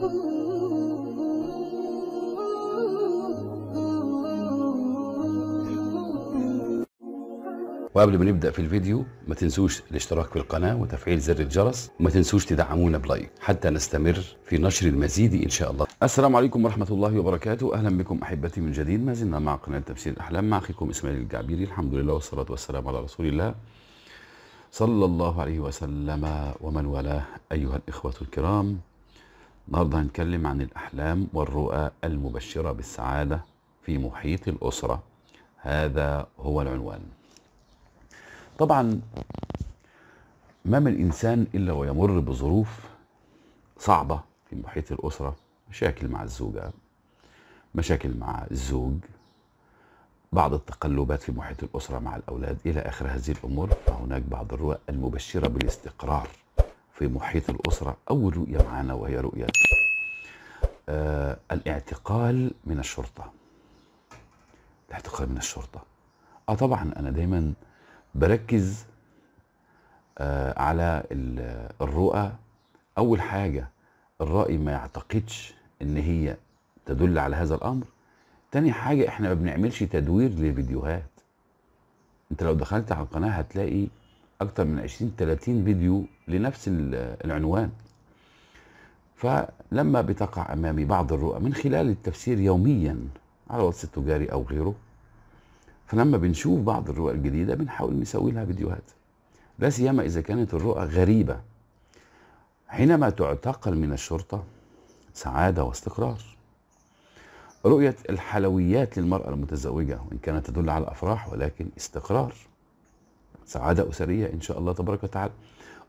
وقبل ما نبدا في الفيديو ما تنسوش الاشتراك في القناه وتفعيل زر الجرس وما تنسوش تدعمونا بلايك حتى نستمر في نشر المزيد ان شاء الله السلام عليكم ورحمه الله وبركاته اهلا بكم احبتي من جديد ما زلنا مع قناه تفسير الاحلام مع اخيكم اسماعيل الجعبيري الحمد لله والصلاه والسلام على رسول الله صلى الله عليه وسلم ومن والاه ايها الاخوه الكرام النهارده هنتكلم عن الأحلام والرؤى المبشرة بالسعادة في محيط الأسرة هذا هو العنوان طبعا ما من إنسان إلا ويمر بظروف صعبة في محيط الأسرة مشاكل مع الزوجة مشاكل مع الزوج بعض التقلبات في محيط الأسرة مع الأولاد إلى آخر هذه الأمور فهناك بعض الرؤى المبشرة بالاستقرار في محيط الأسرة أول رؤية معنا وهي رؤية آه الاعتقال من الشرطة الاعتقال من الشرطة اه طبعا انا دايما بركز آه على الرؤى اول حاجة الرأي ما يعتقدش ان هي تدل على هذا الامر تاني حاجة احنا ما بنعملش تدوير للفيديوهات انت لو دخلت على القناة هتلاقي اكتر من 20 30 فيديو لنفس العنوان فلما بتقع امامي بعض الرؤى من خلال التفسير يوميا على وسط التجاري او غيره فلما بنشوف بعض الرؤى الجديده بنحاول نسوي لها فيديوهات لا سيما اذا كانت الرؤى غريبه حينما تعتقل من الشرطه سعاده واستقرار رؤيه الحلويات للمراه المتزوجه وان كانت تدل على الافراح ولكن استقرار سعادة أسرية إن شاء الله تبارك وتعالى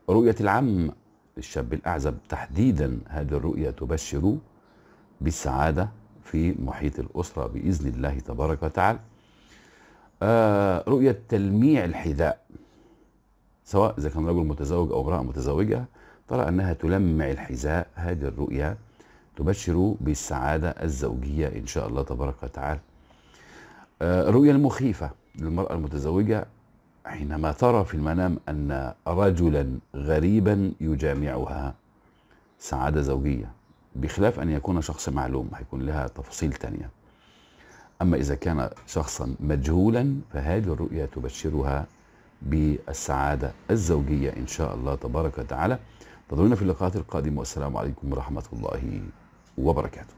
رؤية العم للشاب الأعزب تحديدا هذه الرؤية تبشر بالسعادة في محيط الأسرة بإذن الله تبارك وتعالى آه، رؤية تلميع الحذاء سواء إذا كان رجل متزوج أو امرأة متزوجة ترى أنها تلمع الحذاء هذه الرؤية تبشر بالسعادة الزوجية إن شاء الله تبارك وتعالى الرؤية آه، المخيفة للمرأة المتزوجة حينما ترى في المنام أن رجلا غريبا يجامعها سعادة زوجية بخلاف أن يكون شخص معلوم هيكون لها تفاصيل تانية أما إذا كان شخصا مجهولا فهذه الرؤية تبشرها بالسعادة الزوجية إن شاء الله تبارك وتعالى انتظرونا في اللقاءات القادمة والسلام عليكم ورحمة الله وبركاته